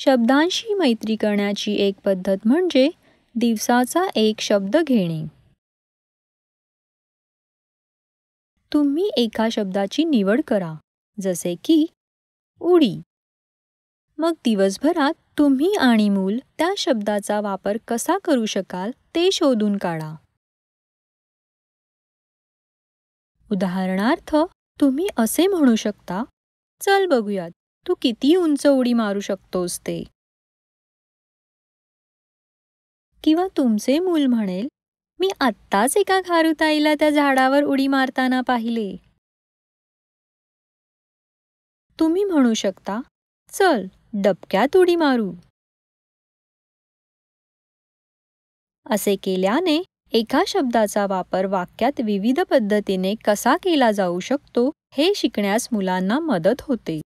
शब्दांशी मैत्री करण्याची एक पद्धत म्हणजे दिवसाचा एक शब्द घेणे तुम्ही एका शब्दाची निवड करा जसे की उडी मग दिवसभरात तुम्ही आणि मूल त्या शब्दाचा वापर कसा करू शकाल ते शोधून काढा उदाहरणार्थ तुम्ही असे म्हणू शकता चल बघूयात तू किती उंच उडी मारू शकतोस ते किंवा तुमचे मूल म्हणेल मी आत्ताच एका खारुताईला त्या झाडावर उडी मारताना पाहिले तुम्ही म्हणू शकता चल डबक्यात उडी मारू असे केल्याने एका शब्दाचा वापर वाक्यात विविध पद्धतीने कसा केला जाऊ शकतो हे शिकण्यास मुलांना मदत होते